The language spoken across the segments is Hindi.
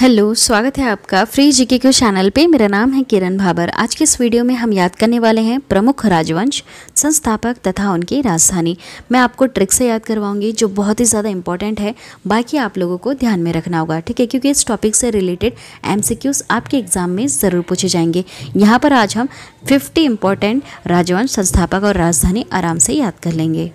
हेलो स्वागत है आपका फ्री जीके के चैनल पे मेरा नाम है किरण भाबर आज के इस वीडियो में हम याद करने वाले हैं प्रमुख राजवंश संस्थापक तथा उनकी राजधानी मैं आपको ट्रिक से याद करवाऊंगी जो बहुत ही ज़्यादा इंपॉर्टेंट है बाकी आप लोगों को ध्यान में रखना होगा ठीक है क्योंकि इस टॉपिक से रिलेटेड एम आपके एग्ज़ाम में ज़रूर पूछे जाएंगे यहाँ पर आज हम फिफ्टी इंपॉर्टेंट राजवंश संस्थापक और राजधानी आराम से याद कर लेंगे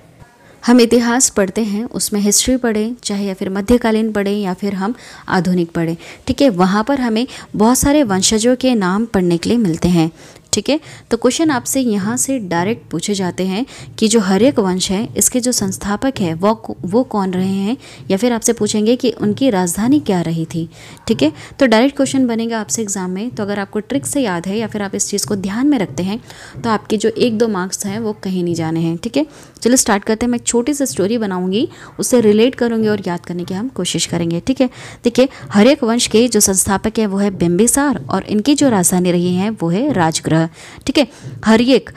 हम इतिहास पढ़ते हैं उसमें हिस्ट्री पढ़ें चाहे या फिर मध्यकालीन पढ़ें या फिर हम आधुनिक पढ़ें ठीक है वहाँ पर हमें बहुत सारे वंशजों के नाम पढ़ने के लिए मिलते हैं ठीक है तो क्वेश्चन आपसे यहाँ से डायरेक्ट पूछे जाते हैं कि जो हरेक वंश है इसके जो संस्थापक है वो वो कौन रहे हैं या फिर आपसे पूछेंगे कि उनकी राजधानी क्या रही थी ठीक है तो डायरेक्ट क्वेश्चन बनेगा आपसे एग्जाम में तो अगर आपको ट्रिक से याद है या फिर आप इस चीज़ को ध्यान में रखते हैं तो आपके जो एक दो मार्क्स हैं वो कहीं नहीं जाने हैं ठीक है चलो स्टार्ट करते हैं मैं एक छोटी सी स्टोरी बनाऊंगी उससे रिलेट करूँगी और याद करने की हम कोशिश करेंगे ठीक है देखिए हरेक वंश के जो संस्थापक है वो है बिम्बिसार और इनकी जो राजधानी रही है वो है राजगृह है ठीक है हर एक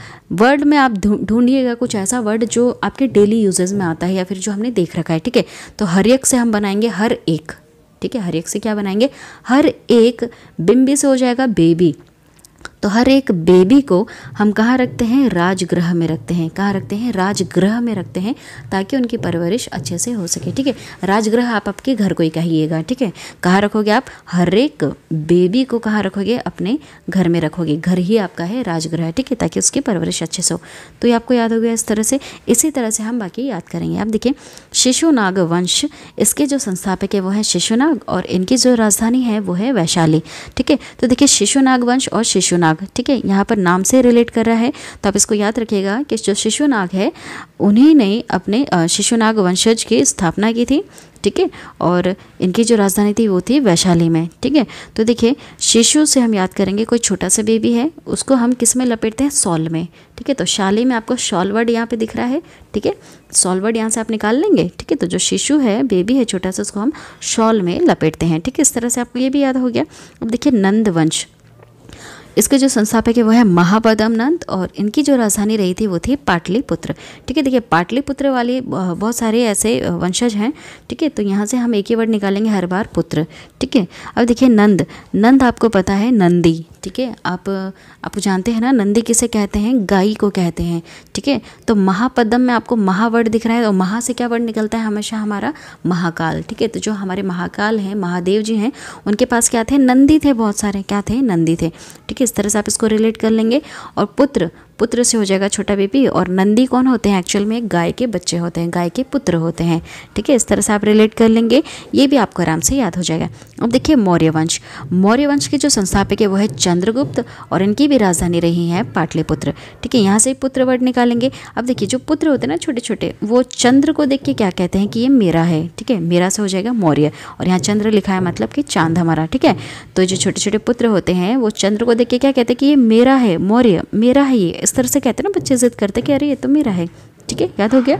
वर्ड में आप ढूंढिएगा कुछ ऐसा वर्ड जो आपके डेली यूजेज में आता है या फिर जो हमने देख रखा है ठीक है तो हर एक से हम बनाएंगे हर एक ठीक है हर एक से क्या बनाएंगे हर एक बिम्बी से हो जाएगा बेबी तो हर एक बेबी को हम कहाँ रखते हैं राजगृह में रखते हैं कहाँ रखते हैं राजगृह में रखते हैं ताकि उनकी परवरिश अच्छे से हो सके ठीक है राजगृह आप आपके घर को ही कहिएगा ठीक है कहाँ रखोगे आप हर एक बेबी को कहाँ रखोगे अपने घर में रखोगे घर ही आपका है राजगृह ठीक है ताकि उसकी परवरिश अच्छे से हो तो ये आपको याद हो गया इस तरह से इसी तरह से हम बाकी याद करेंगे आप देखिए शिशुनाग वंश इसके जो संस्थापक है वो है शिशुनाग और इनकी जो राजधानी है वो है वैशाली ठीक है तो देखिए शिशुनाग वंश और शिशुनाग नाग ठीक है यहाँ पर नाम से रिलेट कर रहा है तो आप इसको याद रखिएगा कि जो शिशुनाग है उन्हीं ने अपने शिशुनाग वंशज की स्थापना की थी ठीक है और इनकी जो राजधानी थी वो थी वैशाली में ठीक है तो देखिए शिशु से हम याद करेंगे कोई छोटा सा बेबी है उसको हम किस में लपेटते हैं सॉल में ठीक है तो शाली में आपको शॉल वर्ड यहाँ पे दिख रहा है ठीक है सॉल वर्ड यहाँ से आप निकाल लेंगे ठीक है तो जो शिशु है बेबी है छोटा सा उसको हम शॉल में लपेटते हैं ठीक है इस तरह से आपको ये भी याद हो गया अब देखिए नंदवंश इसके जो संस्थापक है वो है महापदमनंद और इनकी जो राजधानी रही थी वो थी पाटलिपुत्र ठीक है देखिए पाटलिपुत्र वाले बहुत सारे ऐसे वंशज हैं ठीक है तो यहाँ से हम एक ही वर्ड निकालेंगे हर बार पुत्र ठीक है अब देखिए नंद नंद आपको पता है नंदी ठीक है आप आप जानते हैं ना नंदी किसे कहते हैं गाई को कहते हैं ठीक है तो महापदम में आपको महावर्ड दिख रहा है और महा से क्या वर्ड निकलता है हमेशा हमारा महाकाल ठीक है तो जो हमारे महाकाल हैं महादेव जी हैं उनके पास क्या थे नंदी थे बहुत सारे क्या थे नंदी थे ठीक है इस तरह से आप इसको रिलेट कर लेंगे और पुत्र पुत्र से हो जाएगा छोटा बेबी और नंदी कौन होते हैं एक्चुअल में गाय के बच्चे होते हैं गाय के पुत्र होते हैं ठीक है इस तरह से आप रिलेट कर लेंगे ये भी आपको आराम से याद हो जाएगा अब देखिए मौर्य वंश मौर्य वंश के जो संस्थापक है वह है चंद्रगुप्त और इनकी भी राजधानी रही है पाटलिपुत्र ठीक है यहाँ से पुत्र वर्ड निकालेंगे अब देखिए जो पुत्र होते हैं ना छोटे छोटे वो चंद्र को देख के क्या कहते हैं कि ये मेरा है ठीक है मेरा से हो जाएगा मौर्य और यहाँ चंद्र लिखा है मतलब कि चांद हमारा ठीक है तो जो छोटे छोटे पुत्र होते हैं वो चंद्र को देख के क्या कहते हैं कि ये मेरा है मौर्य मेरा है ये इस तरह से कहते हैं ना बच्चे जिद करते कि अरे ये तो मेरा है ठीक है याद हो गया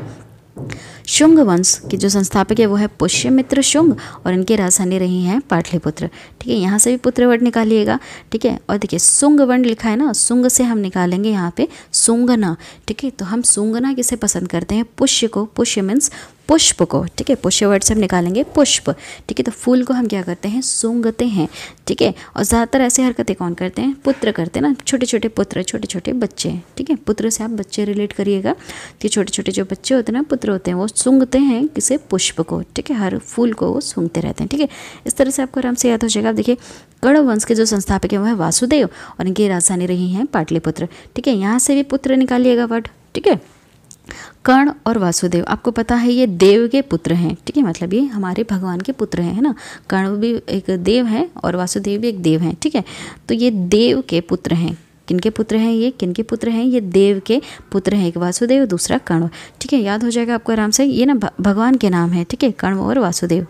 शुंग वंश के जो संस्थापक है वो है पुष्यमित्र शुंग और इनके राजधानी रही हैं पाटलिपुत्र ठीक है यहाँ से भी पुत्र वर्ड निकालिएगा ठीक है और देखिए सुंग वर्ण लिखा है ना सुंग से हम निकालेंगे यहाँ पे सुंगना ठीक है तो हम सुंगना किसे पसंद करते हैं पुष्य को पुष्य मीन्स पुष्प को ठीक है पुष्य वर्ड से हम निकालेंगे पुष्प ठीक है तो फूल को हम क्या करते हैं सूंघते हैं ठीक है और ज़्यादातर ऐसे हरकतें कौन करते हैं पुत्र करते हैं ना छोटे छोटे पुत्र छोटे छोटे बच्चे ठीक है पुत्र से आप बच्चे रिलेट करिएगा तो छोटे छोटे जो बच्चे होते हैं ना पुत्र होते हैं वो सूंघते हैं किसे पुष्प को ठीक है हर फूल को वो सूंघते रहते हैं ठीक है इस तरह से आपको आराम से याद हो जाएगा आप देखिए कड़ वंश के जो संस्थापक हैं वह है वासुदेव और इनकी राजधानी रही हैं पाटलिपुत्र ठीक है यहाँ से भी पुत्र निकालिएगा वर्ड ठीक है कर्ण और वासुदेव आपको पता है ये देव के पुत्र हैं ठीक है मतलब ये हमारे भगवान के पुत्र हैं है ना कर्ण भी एक देव है और वासुदेव भी एक देव हैं ठीक है तो ये देव के पुत्र हैं किनके पुत्र हैं ये किनके पुत्र हैं ये देव के पुत्र हैं एक वासुदेव दूसरा कर्ण ठीक है याद हो जाएगा आपको आराम से ये ना भगवान के नाम है ठीक है कर्ण और वासुदेव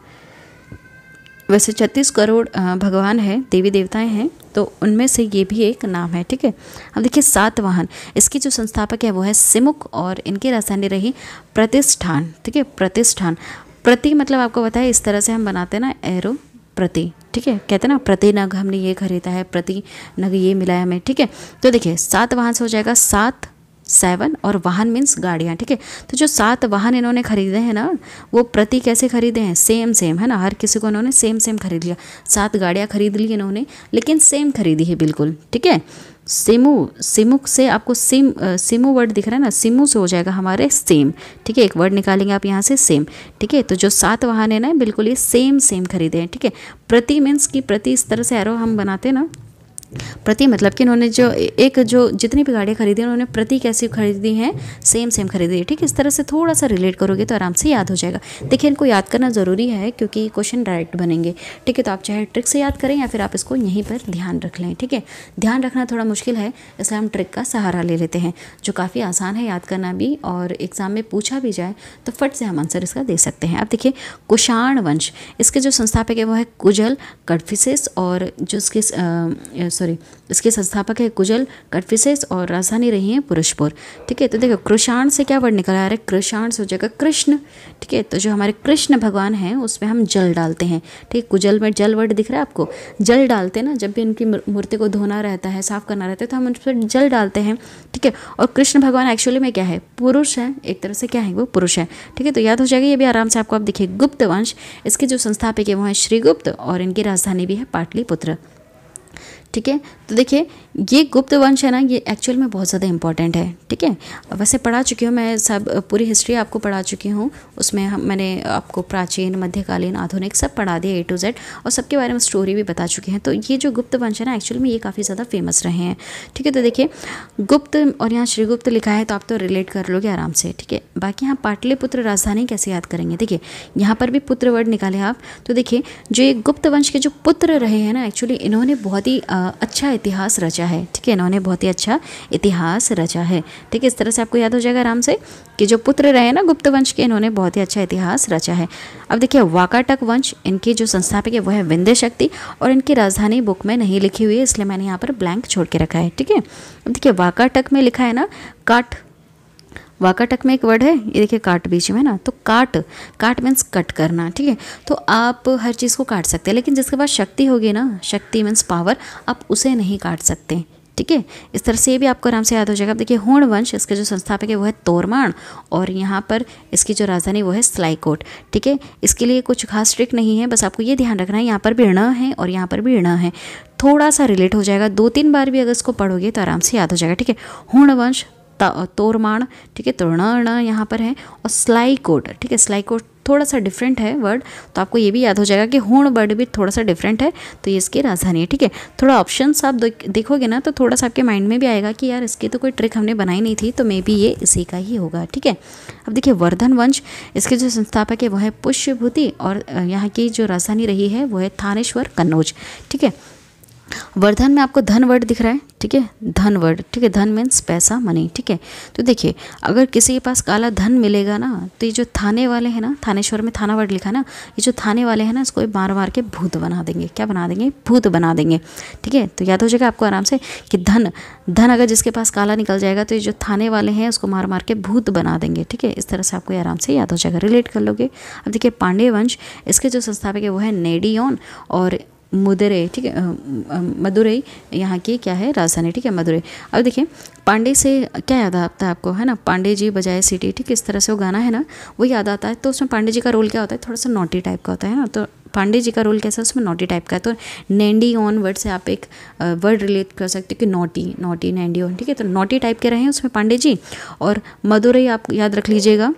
वैसे छत्तीस करोड़ भगवान है देवी देवताएं हैं तो उनमें से ये भी एक नाम है ठीक है अब देखिए सात वाहन इसकी जो संस्थापक है वो है सिमुक और इनकी राजधानी रही प्रतिष्ठान ठीक है प्रतिष्ठान प्रति मतलब आपको बताया इस तरह से हम बनाते हैं ना एरो प्रति ठीक है कहते हैं ना प्रति नग हमने ये खरीदा है प्रति नग ये मिला है हमें ठीक है तो देखिए सात वाहन से हो जाएगा सात सेवन और वाहन मीन्स गाड़ियाँ ठीक है तो जो सात वाहन इन्होंने खरीदे हैं ना वो प्रति कैसे खरीदे हैं सेम सेम है ना हर किसी को इन्होंने सेम सेम खरीद लिया सात गाड़ियाँ खरीद ली इन्होंने लेकिन सेम खरीदी है बिल्कुल ठीक है सिमू सिमुक से आपको सिम सिमू वर्ड दिख रहा है ना सिमू से हो जाएगा हमारे सेम ठीक है एक वर्ड निकालेंगे आप यहाँ से सेम ठीक है तो जो सात वाहन है ना बिल्कुल ये सेम सेम खरीदे हैं ठीक है प्रति मीन्स की प्रति इस तरह से एरो हम बनाते हैं ना प्रति मतलब कि इन्होंने जो एक जो जितनी भी गाड़ियाँ खरीदी उन्होंने प्रति कैसी खरीदी हैं सेम सेम खरीदी है ठीक है इस तरह से थोड़ा सा रिलेट करोगे तो आराम से याद हो जाएगा देखिए इनको याद करना ज़रूरी है क्योंकि क्वेश्चन डायरेक्ट बनेंगे ठीक है तो आप चाहे ट्रिक से याद करें या फिर आप इसको यहीं पर ध्यान रख लें ठीक है ध्यान रखना थोड़ा मुश्किल है इसलिए हम ट्रिक का सहारा ले लेते हैं जो काफ़ी आसान है याद करना भी और एग्ज़ाम में पूछा भी जाए तो फट से हम आंसर इसका दे सकते हैं अब देखिए कुषाण वंश इसके जो संस्थापक है वो है कुजल कड़फिस और जो इसके सॉरी इसके संस्थापक है कुजल कटफिसेस और राजधानी रही है पुरुषपुर ठीक है तो देखो कृषाण से क्या वर्ड निकल आ रहा है कृषाण से हो जाएगा कृष्ण ठीक है तो जो हमारे कृष्ण भगवान हैं उसमें हम जल डालते हैं ठीक है कुजल में जल वर्ड दिख रहा है आपको जल डालते हैं ना जब भी उनकी मूर्ति को धोना रहता है साफ करना रहता है तो हम उस पर जल डालते हैं ठीक है और कृष्ण भगवान एक्चुअली में क्या है पुरुष है एक तरह से क्या है वो पुरुष है ठीक है तो याद हो जाएगा ये भी आराम से आपको आप देखिए गुप्त वंश इसके जो संस्थापक है वो हैं श्रीगुप्त और इनकी राजधानी भी है पाटलिपुत्र ठीक है तो देखिए ये गुप्त वंश है ना ये एक्चुअल में बहुत ज़्यादा इंपॉर्टेंट है ठीक है वैसे पढ़ा चुकी हूँ मैं सब पूरी हिस्ट्री आपको पढ़ा चुकी हूँ उसमें हम मैंने आपको प्राचीन मध्यकालीन आधुनिक सब पढ़ा दिया ए टू जेड और सबके बारे में स्टोरी भी बता चुके हैं तो ये जो गुप्त वंश है ना एक्चुअल में ये काफ़ी ज़्यादा फेमस रहे हैं ठीक है तो देखिए गुप्त और यहाँ श्रीगुप्त लिखा है तो आप तो रिलेट कर लोगे आराम से ठीक है बाकी यहाँ पाटलिपुत्र राजधानी कैसे याद करेंगे देखिए यहाँ पर भी पुत्र वर्ड निकाले आप तो देखिए जो ये गुप्त वंश के जो पुत्र रहे हैं ना एक्चुअली इन्होंने बहुत ही अच्छा इतिहास रचा रचा है ठीक है इन्होंने बहुत ही अच्छा इतिहास रचा है ठीक है इस तरह से आपको याद हो जाएगा आराम से कि जो पुत्र रहे ना गुप्त वंश के इन्होंने बहुत ही अच्छा इतिहास रचा है अब देखिए वाकाटक वंश इनके जो संस्थापक है वह है विंध्य शक्ति और इनकी राजधानी बुक में नहीं लिखी हुई है इसलिए मैंने यहाँ पर ब्लैंक छोड़ के रखा है ठीक है अब देखिए वाकाटक में लिखा है ना काठ वाकाटक में एक वर्ड है ये देखिए काट बीच में ना तो काट काट मीन्स कट करना ठीक है तो आप हर चीज़ को काट सकते हैं लेकिन जिसके पास शक्ति होगी ना शक्ति मीन्स पावर आप उसे नहीं काट सकते ठीक है इस तरह से भी आपको आराम से याद हो जाएगा अब देखिए होण वंश इसके जो संस्थापक है वो है तोरमाण और यहाँ पर इसकी जो राजधानी वो है स्लाईकोट ठीक है इसके लिए कुछ खास ट्रिक नहीं है बस आपको ये ध्यान रखना है यहाँ पर भी ण है और यहाँ पर भी ण है थोड़ा सा रिलेट हो जाएगा दो तीन बार भी अगर इसको पढ़ोगे तो आराम से याद हो जाएगा ठीक है वंश तोरमाण ठीक है तोरण यहाँ पर है और स्लाई ठीक है स्लाई थोड़ा सा डिफरेंट है वर्ड तो आपको ये भी याद हो जाएगा कि होण वर्ड भी थोड़ा सा डिफरेंट है तो ये इसकी राजधानी है ठीक है थोड़ा ऑप्शंस आप देखोगे ना तो थोड़ा सा आपके माइंड में भी आएगा कि यार इसकी तो कोई ट्रिक हमने बनाई नहीं थी तो मे बी ये इसी का ही होगा ठीक है अब देखिए वर्धन वंश इसके जो संस्थापक है वह है पुष्यभूति और यहाँ की जो राजधानी रही है वह है थानेश्वर कन्नौज ठीक है वर्धन में आपको धन वर्ड दिख रहा है ठीक है धन वर्ड ठीक है धन मीन्स पैसा मनी ठीक है तो देखिए अगर किसी के पास काला धन मिलेगा ना तो ये जो थाने वाले हैं ना थानेश्वर में थाना वर्ड लिखा है ना ये जो थाने वाले हैं ना इसको मार मार के भूत बना देंगे क्या बना देंगे भूत बना देंगे ठीक है तो याद हो जाएगा आपको आराम से कि धन धन अगर जिसके पास काला निकल जाएगा तो ये जो थाने वाले हैं उसको मार मार के भूत बना देंगे ठीक है इस तरह से आपको आराम से याद हो जाएगा रिलेट कर लोगे अब देखिए पांडे वंश इसके जो संस्थापक है वो है नेडियन और मुदरे ठीक है मदुरई यहाँ की क्या है राजधानी ठीक है मदुरई अब देखिए पांडे से क्या याद आता है आपको है ना पांडे जी बजाय सिटी ठीक है इस तरह से वो गाना है ना वो याद आता है तो उसमें पांडे जी का रोल क्या होता है थोड़ा सा नोटी टाइप का होता है ना तो पांडे जी का रोल कैसा है उसमें नोटी टाइप का है तो नैंडी ऑन वर्ड से आप एक वर्ड रिलेट कर सकते हो कि नोटी नोटी नैंडी ऑन ठीक है तो नोटी टाइप के रहे हैं उसमें पांडे जी और मदुरई आप याद रख लीजिएगा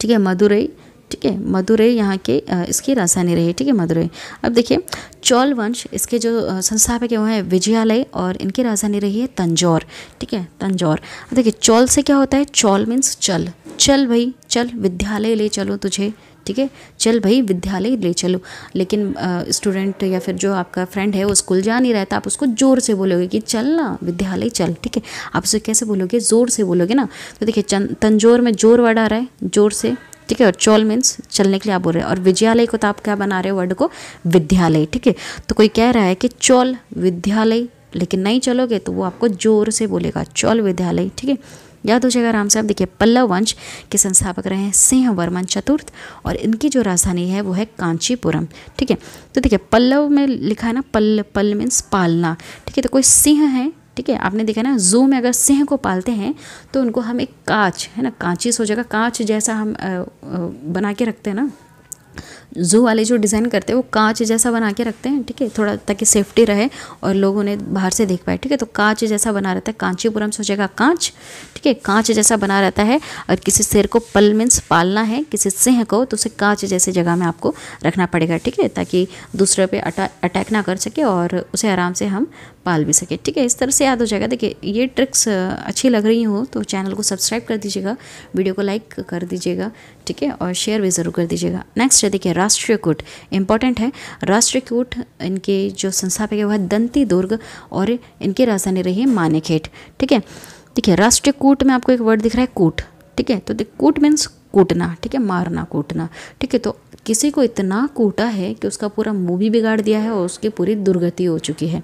ठीक है मदुरई ठीक है मदुरई यहाँ के इसकी राजधानी रही ठीक है मदुरई अब देखिए चौल वंश इसके जो संस्थापक है वो हैं विजयालय और इनकी राजधानी रही है तंजौर ठीक है तंजौर अब देखिए चौल से क्या होता है चौल मीन्स चल चल भाई चल विद्यालय ले चलो तुझे ठीक है चल भाई विद्यालय ले चलो लेकिन स्टूडेंट या फिर जो आपका फ्रेंड है वो स्कूल जा नहीं रहा था तो आप उसको ज़ोर से बोलोगे कि चल ना विद्यालय चल ठीक है आप उसे कैसे बोलोगे ज़ोर से बोलोगे ना तो देखिए तंजोर में जोर वर्ड आ रहा है ज़ोर से ठीक है और चोल मीन्स चलने के लिए आप बोल रहे हैं और विद्यालय को तो आप क्या बना रहे हो वर्ड को विद्यालय ठीक है तो कोई कह रहा है कि चोल विद्यालय लेकिन नहीं चलोगे तो वो आपको जोर से बोलेगा चौल विद्यालय ठीक है याद हो जाएगा राम साहब देखिए पल्लव वंश के संस्थापक रहे हैं सिंह वर्मन चतुर्थ और इनकी जो राजधानी है वो है कांचीपुरम ठीक है तो देखिए पल्लव में लिखा है ना पल पल मीन्स पालना ठीक है तो कोई सिंह है ठीक है आपने देखा ना जू में अगर सिंह को पालते हैं तो उनको हम एक कांच है ना कांचिस हो जाएगा कांच जैसा हम बना के रखते हैं ना ज़ू वाले जो डिज़ाइन करते हैं वो कांच जैसा बना के रखते हैं ठीक है थोड़ा ताकि सेफ्टी रहे और लोग उन्हें बाहर से देख पाए ठीक है तो कांच जैसा बना रहता है कांचीपुरम सोचेगा कांच ठीक है कांच जैसा बना रहता है और किसी शेर को पल मीन्स पालना है किसी सिंह को तो उसे कांच जैसे जगह में आपको रखना पड़ेगा ठीक है ताकि दूसरे पर अटा अटैक ना कर सके और उसे आराम से हम पाल भी सके ठीक है इस तरह से याद हो जाएगा देखिए ये ट्रिक्स अच्छी लग रही हो तो चैनल को सब्सक्राइब कर दीजिएगा वीडियो को लाइक कर दीजिएगा ठीक है और शेयर भी ज़रूर कर दीजिएगा नेक्स्ट है देखिए राष्ट्रीयकूट इम्पॉर्टेंट है राष्ट्रीयकूट इनके जो संस्थापक है वह दंती दुर्ग और इनकी राजधानी रही है मानेखेट ठीक है ठीक है राष्ट्रीयकूट में आपको एक वर्ड दिख रहा है कूट ठीक है तो देख कूट मीन्स कूटना ठीक है मारना कूटना ठीक है तो किसी को इतना कूटा है कि उसका पूरा मुँह भी बिगाड़ दिया है और उसकी पूरी दुर्गति हो चुकी है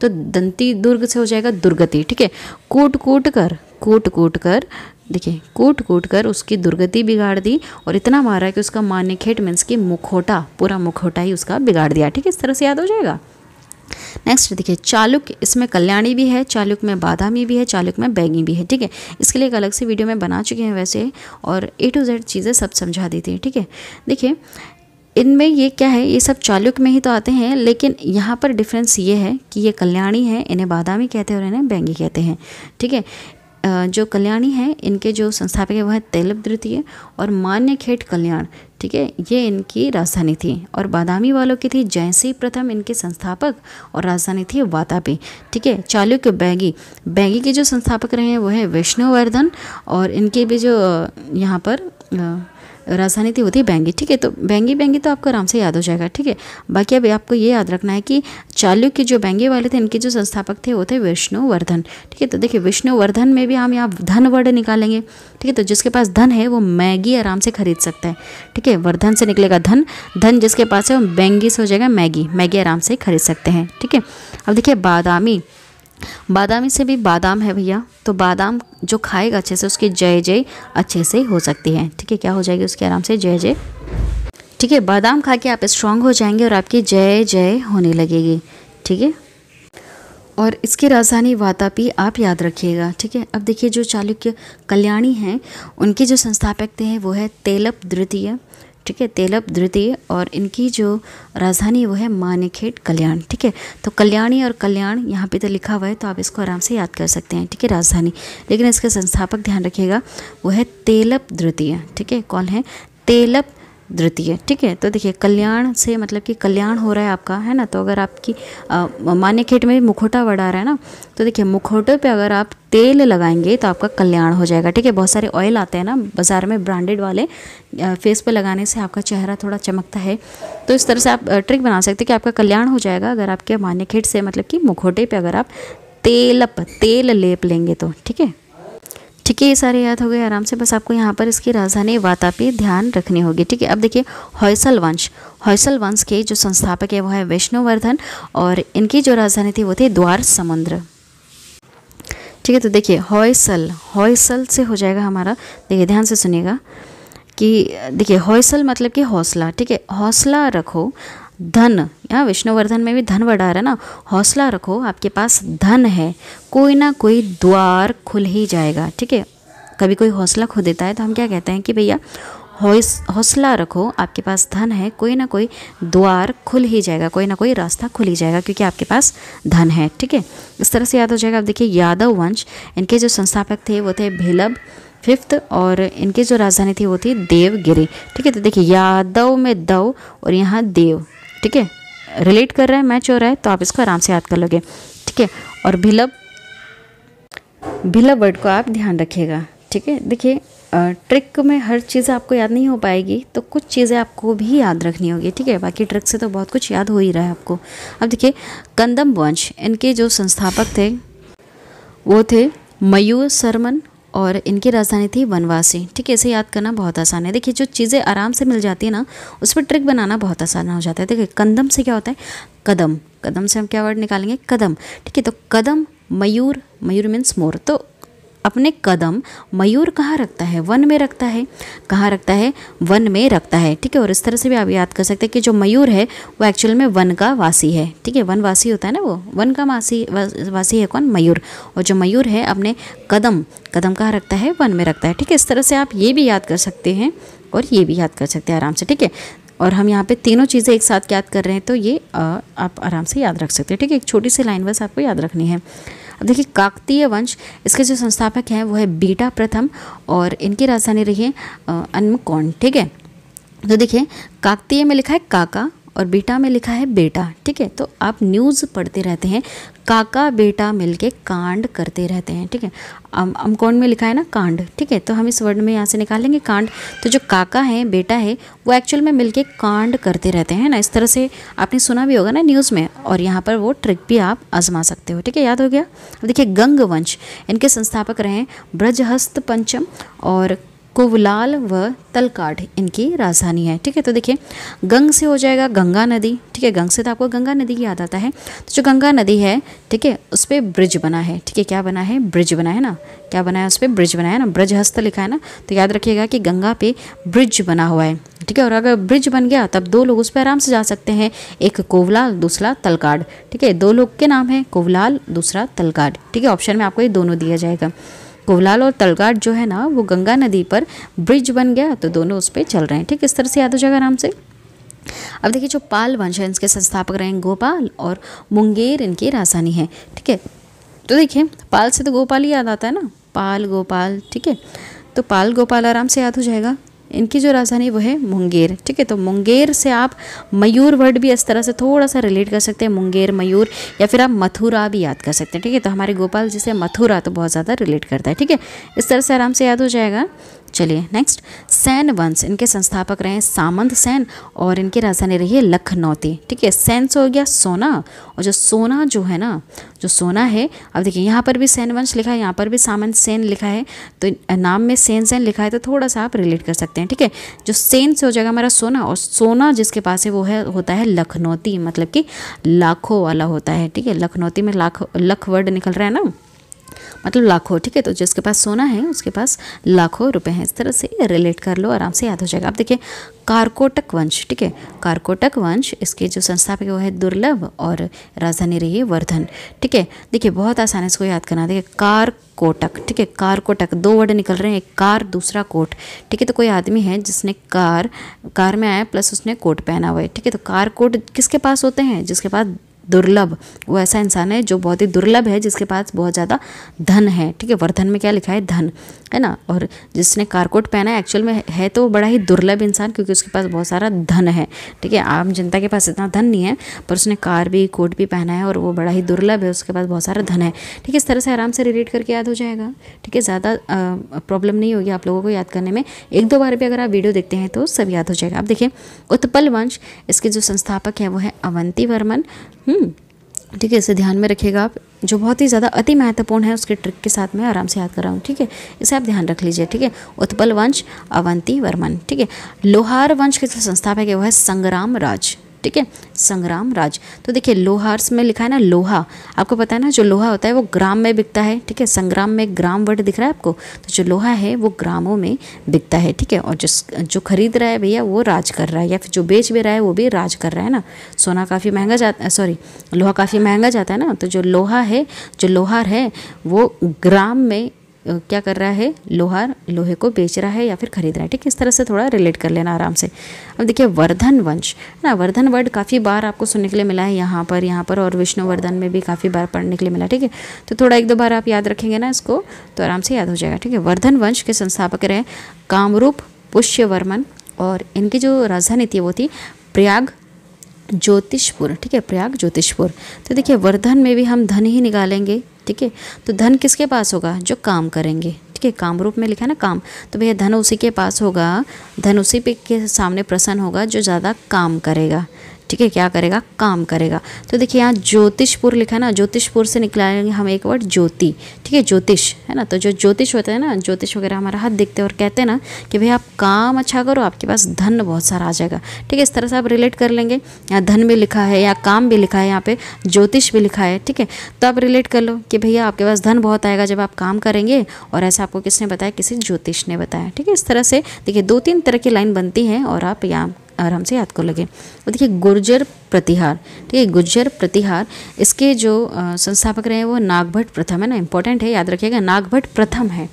तो दंती दुर्ग से हो जाएगा दुर्गति ठीक है कूट कूट कर कूट कूट कर देखिए कूट कूट कर उसकी दुर्गति बिगाड़ दी और इतना मारा कि उसका मान्यखेट मीन्स कि मुखोटा पूरा मुखोटा ही उसका बिगाड़ दिया ठीक है इस तरह से याद हो जाएगा नेक्स्ट देखिए चालुक इसमें कल्याणी भी है चालुक में बादामी भी है चालुक में बैगी भी है ठीक है इसके लिए एक अलग से वीडियो में बना चुके हैं वैसे और ए टू जेड चीज़ें सब समझा देती हैं ठीक है देखिए इनमें ये क्या है ये सब चालुक में ही तो आते हैं लेकिन यहाँ पर डिफरेंस ये है कि ये कल्याणी है इन्हें बादामी कहते हैं और इन्हें बैंगी कहते हैं ठीक है जो कल्याणी हैं इनके जो संस्थापक है वह तैलब द्वितीय और मान्य खेट कल्याण ठीक है ये इनकी राजधानी थी और बादामी वालों की थी जयसिंह प्रथम इनके संस्थापक और राजधानी थी वातापी ठीक है चालुक्य बैगी बैगी के जो संस्थापक रहे हैं वह है विष्णुवर्धन और इनके भी जो यहाँ पर राजधानी थी होती बैंगी ठीक है तो बैंगी बैंगी तो आपको आराम से याद हो जाएगा ठीक है बाकी अभी आपको ये याद रखना है कि के जो बैंगी वाले थे इनके जो संस्थापक थे वो थे विष्णुवर्धन ठीक है तो देखिए विष्णुवर्धन में भी हम यहाँ धन वर्ड निकालेंगे ठीक है तो जिसके पास धन है वो मैगी आराम से खरीद सकता है ठीक है वर्धन से निकलेगा धन धन जिसके पास है वो बैंगी से हो जाएगा मैगी मैगी आराम से खरीद सकते हैं ठीक है अब देखिए बादामी बादामी से भी बादाम है भैया तो बादाम जो खाएगा अच्छे से उसकी जय जय अच्छे से हो सकती है ठीक है क्या हो जाएगी उसके आराम से जय जय ठीक है बादाम खा के आप स्ट्रांग हो जाएंगे और आपकी जय जय होने लगेगी ठीक है और इसकी राजधानी वातापी आप याद रखिएगा ठीक है अब देखिए जो चालुक्य कल्याणी हैं उनके जो संस्थापक थे हैं वो है तेलप द्वितीय ठीक है तेलप द्वितीय और इनकी जो राजधानी वो है मानेखेट कल्याण ठीक है तो कल्याणी और कल्याण यहाँ पे तो लिखा हुआ है तो आप इसको आराम से याद कर सकते हैं ठीक है राजधानी लेकिन इसके संस्थापक ध्यान रखिएगा वो है तेलप द्वितीय ठीक है कौन है तेलप द्वितीय ठीक है तो देखिए कल्याण से मतलब कि कल्याण हो रहा है आपका है ना तो अगर आपकी मान्य खेट में मुखोटा बढ़ा रहा है ना तो देखिए मुखोटे पे अगर आप तेल लगाएंगे तो आपका कल्याण हो जाएगा ठीक है बहुत सारे ऑयल आते हैं ना बाज़ार में ब्रांडेड वाले फेस पे लगाने से आपका चेहरा थोड़ा चमकता है तो इस तरह से आप ट्रिक बना सकते हैं कि आपका कल्याण हो जाएगा अगर आपके मान्य से मतलब कि मुखोटे पर अगर आप तेलप तेल लेप लेंगे तो ठीक है ठीक है ये सारे याद हो गए आराम से बस आपको यहाँ पर इसकी राजधानी वाता पे ध्यान रखनी होगी ठीक है अब देखिए हौसल वंश हौसल वंश के जो संस्थापक है वो है वैष्णोवर्धन और इनकी जो राजधानी थी वो थी द्वार समुद्र ठीक है तो देखिए हौसल हौसल से हो जाएगा हमारा देखिए ध्यान से सुनिएगा कि देखिए हौसल मतलब कि हौसला ठीक है हौसला रखो धन यहाँ विष्णुवर्धन में भी धन वडा है ना हौसला रखो आपके पास धन है कोई ना कोई द्वार खुल ही जाएगा ठीक है कभी कोई हौसला खो देता है तो हम क्या कहते हैं कि भैया हौसला रखो आपके पास धन है कोई ना कोई द्वार खुल ही जाएगा कोई ना कोई रास्ता खुल ही जाएगा क्योंकि आपके पास धन है ठीक है इस तरह से याद हो जाएगा आप देखिए यादव वंश इनके जो संस्थापक थे वो थे भिलभ फिफ्थ और इनकी जो राजधानी थी वो थी देवगिरी ठीक है तो देखिए यादव में दव और यहाँ देव ठीक है रिलेट कर रहा है मैच हो रहा है तो आप इसको आराम से याद कर लोगे ठीक है और भिलब भिलब वर्ड को आप ध्यान रखिएगा ठीक है देखिए ट्रिक में हर चीज़ आपको याद नहीं हो पाएगी तो कुछ चीज़ें आपको भी याद रखनी होगी ठीक है बाकी ट्रिक से तो बहुत कुछ याद हो ही रहा है आपको अब देखिए कंदम वंश इनके जो संस्थापक थे वो थे मयूर सरमन और इनकी राजधानी थी वनवासी ठीक है इसे याद करना बहुत आसान है देखिए जो चीज़ें आराम से मिल जाती है ना उस पर ट्रिक बनाना बहुत आसान हो जाता है देखिए कंदम से क्या होता है कदम कदम से हम क्या वर्ड निकालेंगे कदम ठीक है तो कदम मयूर मयूर मीन्स मोर तो अपने कदम मयूर कहाँ रखता है वन में रखता है कहाँ रखता है वन में रखता है ठीक है और इस तरह से भी आप याद कर सकते हैं कि जो मयूर है वो एक्चुअल में वन का वासी है ठीक है वन वासी होता है ना वो वन का वासी वासी है कौन मयूर और जो मयूर है अपने कदम कदम कहाँ रखता है वन में रखता है ठीक है इस तरह से आप ये भी याद कर सकते हैं और ये भी याद कर सकते हैं आराम से ठीक है और हम यहाँ पे तीनों चीज़ें एक साथ याद कर रहे हैं तो ये आ, आप आराम से याद रख सकते हैं ठीक है एक छोटी सी लाइन बस आपको याद रखनी है अब देखिए काकतीय वंश इसके जो संस्थापक हैं वो है बीटा प्रथम और इनकी राजधानी रही है अन्मकोण ठीक है तो देखिए काकतीय में लिखा है काका और बेटा में लिखा है बेटा ठीक है तो आप न्यूज़ पढ़ते रहते हैं काका बेटा मिलके कांड करते रहते हैं ठीक है अम कौन में लिखा है ना कांड ठीक है तो हम इस वर्ड में यहाँ से निकालेंगे कांड तो जो काका है बेटा है वो एक्चुअल में मिलके कांड करते रहते हैं ना इस तरह से आपने सुना भी होगा ना न्यूज़ में और यहाँ पर वो ट्रिक भी आप आजमा सकते हो ठीक है याद हो गया अब देखिए गंग वंश इनके संस्थापक रहे ब्रजहस्त पंचम और कुवलाल व तलकाड इनकी राजधानी है ठीक है तो देखिए गंग से हो जाएगा गंगा नदी ठीक है गंग से तो आपको गंगा नदी याद आता है तो जो गंगा नदी है ठीक है उस पर ब्रिज बना है ठीक है क्या बना है ब्रिज बना है ना क्या बना है उस पर ब्रिज बना है ना ब्रज हस्त लिखा है ना तो याद रखिएगा कि गंगा पे ब्रिज बना हुआ है ठीक है और अगर ब्रिज बन गया तब दो लोग उस पर आराम से जा सकते हैं एक कोवलाल दूसरा तलकाड ठीक है दो लोग के नाम है कोवलाल दूसरा तलकाड ठीक है ऑप्शन में आपको ये दोनों दिया जाएगा कोवलाल और तलगाट जो है ना वो गंगा नदी पर ब्रिज बन गया तो दोनों उस पर चल रहे हैं ठीक इस तरह से याद हो जाएगा आराम से अब देखिए जो पाल वंश है इनके संस्थापक रहे हैं गोपाल और मुंगेर इनकी राजधानी है ठीक है तो देखिए पाल से तो गोपाल ही याद आता है ना पाल गोपाल ठीक है तो पाल गोपाल आराम से याद हो जाएगा इनकी जो राजधानी वो है मुंगेर ठीक है तो मुंगेर से आप मयूर वर्ड भी इस तरह से थोड़ा सा रिलेट कर सकते हैं मुंगेर मयूर या फिर आप मथुरा भी याद कर सकते हैं ठीक है तो हमारे गोपाल जी से मथुरा तो बहुत ज़्यादा रिलेट करता है ठीक है इस तरह से आराम से याद हो जाएगा चलिए नेक्स्ट सैन वंश इनके संस्थापक रहे सामंत सैन और इनकी राजधानी रही है लखनौती ठीक है सैन से हो गया सोना और जो सोना जो है ना जो सोना है अब देखिए यहाँ पर भी सैन वंश लिखा है यहाँ पर भी सामंत सैन लिखा है तो नाम में सेन सैन लिखा है तो थोड़ा सा आप रिलेट कर सकते हैं ठीक है जो सेन से हो जाएगा हमारा सोना और सोना जिसके पास है वो है होता है लखनौती मतलब कि लाखों वाला होता है ठीक है लखनौती में लाख लख वर्ड निकल रहा है ना मतलब लाखों ठीक है तो जिसके पास सोना है उसके पास लाखों रुपए हैं इस तरह से रिलेट कर लो आराम से याद हो जाएगा आप देखिए कारकोटक वंश ठीक है कारकोटक वंश इसके जो संस्थापक वो है दुर्लभ और राजधानी रही है वर्धन ठीक है देखिए बहुत आसान है इसको याद करना देखिए कार कोटक ठीक है कार कोटक दो वर्ड निकल रहे हैं एक कार दूसरा कोट ठीक है तो कोई आदमी है जिसने कार कार में आया प्लस उसने कोट पहना हुआ है ठीक है तो कार कोट किसके पास होते हैं जिसके पास दुर्लभ वो ऐसा इंसान है जो बहुत ही दुर्लभ है जिसके पास बहुत ज़्यादा धन है ठीक है वर्धन में क्या लिखा है धन है ना और जिसने कारकोट पहना है एक्चुअल में है तो बड़ा ही दुर्लभ इंसान क्योंकि उसके पास बहुत सारा धन है ठीक है आम जनता के पास इतना धन नहीं है पर उसने कार भी कोट भी पहना है और वो बड़ा ही दुर्लभ है उसके पास बहुत सारा धन है ठीक है इस तरह से आराम से रिलेट करके याद हो जाएगा ठीक है ज़्यादा प्रॉब्लम नहीं होगी आप लोगों को याद करने में एक दो बार भी अगर आप वीडियो देखते हैं तो सब याद हो जाएगा आप देखिए उत्पल वंश इसके जो संस्थापक हैं वो है अवंती वर्मन हम्म, ठीक है इसे ध्यान में रखिएगा आप जो बहुत ही ज़्यादा अति महत्वपूर्ण है उसके ट्रिक के साथ मैं आराम से याद कर रहा हूँ ठीक है इसे आप ध्यान रख लीजिए ठीक है उत्पल वंश अवंती वर्मन ठीक है लोहार वंश के जो संस्थापक है वह है संग्राम राज ठीक है संग्राम राज तो देखिए लोहार्स में लिखा है ना लोहा आपको पता है ना जो लोहा होता है वो ग्राम में बिकता है ठीक है संग्राम में ग्राम वर्ड दिख रहा है आपको तो जो लोहा है वो ग्रामों में बिकता है ठीक है और जिस जो खरीद रहा है भैया वो राज कर रहा है या फिर जो बेच भी रहा है वो भी राज कर रहा है ना सोना काफ़ी महंगा जाता है सॉरी लोहा काफ़ी महंगा जाता है ना तो जो लोहा है जो लोहार है वो ग्राम में क्या कर रहा है लोहार लोहे को बेच रहा है या फिर खरीद रहा है ठीक है इस तरह से थोड़ा रिलेट कर लेना आराम से अब देखिए वर्धन वंश है ना वर्धन वर्ड काफ़ी बार आपको सुनने के लिए मिला है यहाँ पर यहाँ पर और विष्णुवर्धन में भी काफ़ी बार पढ़ने के लिए मिला ठीक है तो थोड़ा एक दो बार आप याद रखेंगे ना इसको तो आराम से याद हो जाएगा ठीक है वर्धन वंश के संस्थापक रहे कामरूप पुष्यवर्मन और इनकी जो राजधानी थी वो थी प्रयाग ज्योतिषपुर ठीक है प्रयाग ज्योतिषपुर तो देखिए वर्धन में भी हम धन ही निकालेंगे ठीक है तो धन किसके पास होगा जो काम करेंगे ठीक है काम रूप में लिखा है ना काम तो भैया धन उसी के पास होगा धन उसी पे के सामने प्रसन्न होगा जो ज़्यादा काम करेगा ठीक है क्या करेगा काम करेगा तो देखिए यहाँ ज्योतिषपुर लिखा है ना ज्योतिषपुर से निकलाएंगे हम एक वर्ड ज्योति ठीक है ज्योतिष है ना तो जो ज्योतिष होता है ना ज्योतिष वगैरह हमारा हाथ देखते हैं और कहते हैं ना कि भाई आप काम अच्छा करो आपके पास धन बहुत सारा आ जाएगा ठीक है इस तरह से आप रिलेट कर लेंगे यहाँ धन भी लिखा है या काम भी लिखा है यहाँ पे ज्योतिष भी लिखा है ठीक है तो आप रिलेट कर लो कि भैया आपके पास धन बहुत आएगा जब आप काम करेंगे और ऐसा आपको किसने बताया किसी ज्योतिष ने बताया ठीक है इस तरह से देखिए दो तीन तरह की लाइन बनती है और आप यहाँ आराम से याद कर लगे और देखिए गुर्जर प्रतिहार ठीक है गुर्जर प्रतिहार इसके जो संस्थापक रहे वो नागभट्ट प्रथम है ना इंपॉर्टेंट है याद रखिएगा नागभट्ट प्रथम है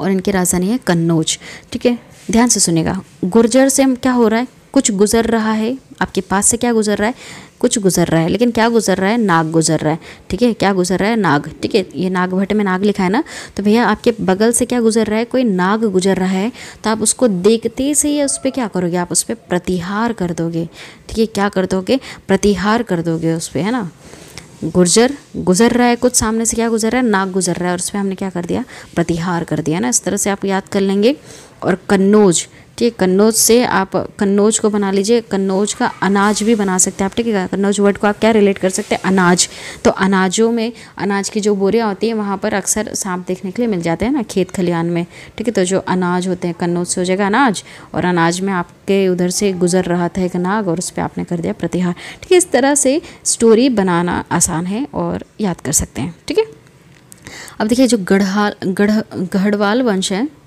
और इनकी राजधानी है कन्नौज ठीक है ध्यान से सुनेगा गुर्जर से हम क्या हो रहा है कुछ गुजर रहा है आपके पास से क्या गुजर रहा है कुछ गुजर रहा है लेकिन क्या गुजर रहा है नाग गुजर रहा है ठीक है क्या गुजर रहा है नाग ठीक है ये नाग भट्ट में नाग लिखा है ना तो भैया आपके बगल से क्या गुजर रहा है कोई नाग गुजर रहा है तो आप उसको देखते से ही उस पर क्या करोगे आप उस पर प्रतिहार कर दोगे ठीक है क्या कर दोगे प्रतिहार कर दोगे उस पर है ना गुर्जर गुजर रहा है कुछ सामने से क्या गुजर रहा है नाग गुजर रहा है और उस पर हमने क्या कर दिया प्रतिहार कर दिया ना इस तरह से आप याद कर लेंगे और कन्नौज ठीक है कन्नौज से आप कन्नौज को बना लीजिए कन्नौज का अनाज भी बना सकते हैं आप ठीक है कन्नौज वर्ड को आप क्या रिलेट कर सकते हैं अनाज तो अनाजों में अनाज की जो बोरियाँ होती हैं वहाँ पर अक्सर सांप देखने के लिए मिल जाते हैं ना खेत खलिहान में ठीक है तो जो अनाज होते हैं कन्नौज से हो जाएगा अनाज और अनाज में आपके उधर से गुजर रहा था एक नाग और उस पर आपने कर दिया प्रतिहार ठीक है इस तरह से स्टोरी बनाना आसान है और याद कर सकते हैं ठीक है अब देखिए जो गढ़ाल गढ़ गढ़वाल वंश है